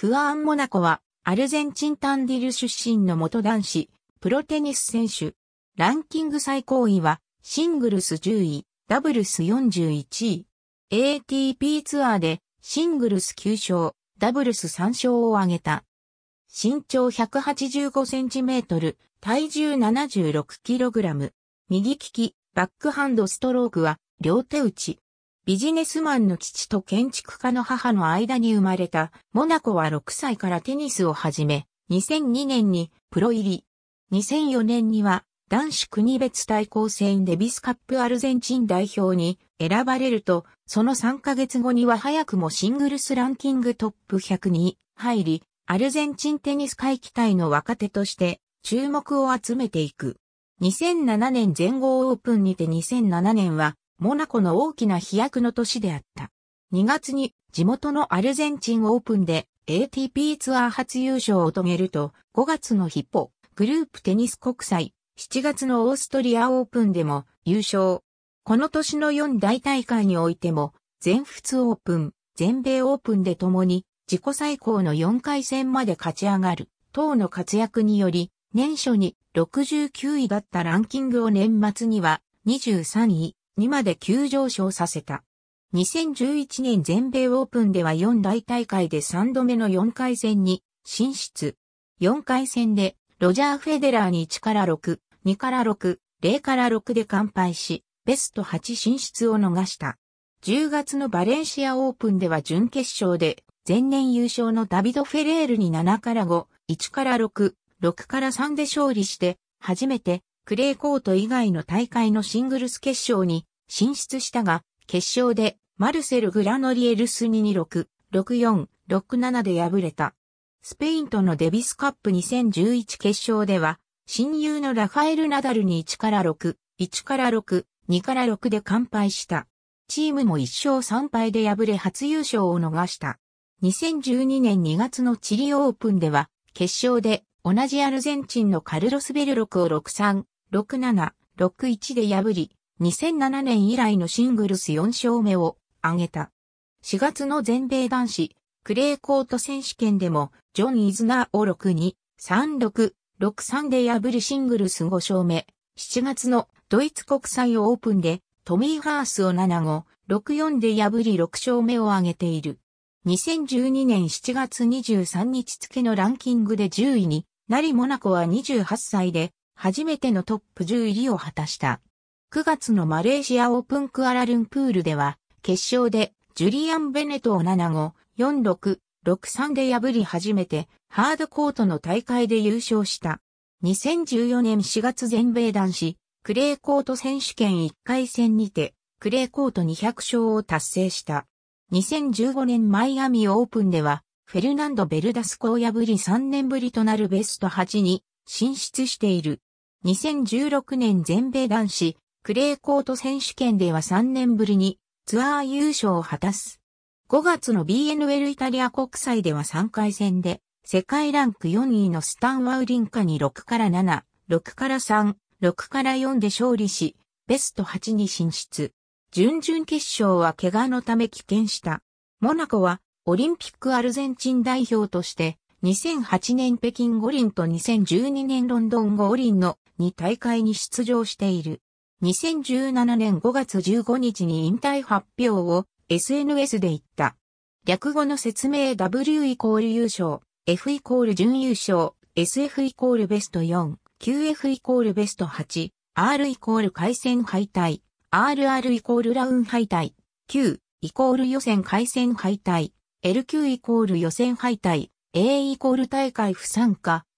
フアン・モナコは、アルゼンチンタンディル出身の元男子、プロテニス選手。ランキング最高位は、シングルス10位、ダブルス41位。ATP ツアーで、シングルス9勝、ダブルス3勝を挙げた。身長185センチメートル、体重76キログラム。右利き、バックハンドストロークは、両手打ち。ビジネスマンの父と建築家の母の間に生まれた、モナコは6歳からテニスを始め、2002年にプロ入り。2004年には男子国別対抗戦デビスカップアルゼンチン代表に選ばれると、その3ヶ月後には早くもシングルスランキングトップ100に入り、アルゼンチンテニス会期待の若手として注目を集めていく。2007年全豪オープンにて2007年はモナコの大きな飛躍の年であった。2月に地元のアルゼンチンオープンで ATP ツアー初優勝を遂げると、5月のヒッポ、グループテニス国際、7月のオーストリアオープンでも優勝。この年の4大大会においても、全仏オープン、全米オープンで共に自己最高の4回戦まで勝ち上がる、等の活躍により、年初に69位だったランキングを年末には23位、にまで急上昇させた。2011年全米オープンでは4大大会で3度目の4回戦に進出。4回戦でロジャー・フェデラーに1から6、2から6、0から6で完敗し、ベスト8進出を逃した。10月のバレンシアオープンでは準決勝で前年優勝のダビド・フェレールに7から5、1から6、6から3で勝利して、初めてクレーコート以外の大会のシングルス決勝に進出したが、決勝でマルセル・グラノリエルスに26、64、67で敗れた。スペインとのデビスカップ2011決勝では、親友のラファエル・ナダルに1から6、1から6、2から6で完敗した。チームも1勝3敗で敗れ初優勝を逃した。2012年2月のチリオープンでは、決勝で同じアルゼンチンのカルロス・ベルロクを6-3、67-61で破り、2007年以来のシングルス4勝目を挙げた。4月の全米男子、クレーコート選手権でも、ジョン・イズナーを6-2、3-6、6-3で破りシングルス5勝目。7月のドイツ国際オープンで、トミー・ハースを7-5、6-4で破り6勝目を挙げている。2012年7月23日付のランキングで10位になりモナコは28歳で初めてのトップ10入りを果たした。9月のマレーシアオープンクアラルンプールでは、決勝でジュリアン・ベネトを7-5、4-6、6-3で破り初めてハードコートの大会で優勝した。2014年4月全米男子、クレーコート選手権1回戦にて、クレーコート200勝を達成した。2015年マイアミオープンでは、フェルナンド・ベルダスコを破り3年ぶりとなるベスト8に進出している。2016年全米男子クレーコート選手権では3年ぶりにツアー優勝を果たす。5月の BNL イタリア国際では3回戦で世界ランク4位のスタンワウリンカに6から7、6から3、6から4で勝利し、ベスト8に進出。準々決勝は怪我のため棄権した。モナコはオリンピックアルゼンチン代表として2008年北京五輪と2012年ロンドン五輪のに大会に出場している。2017年5月15日に引退発表を SNS で言った。略語の説明 W イコール優勝、F イコール準優勝、SF イコールベスト4、QF イコールベスト8、R イコール回戦敗退、RR イコールラウン敗退、Q イコール予選回戦敗退、LQ イコール予選敗退、A イコール大会不参加、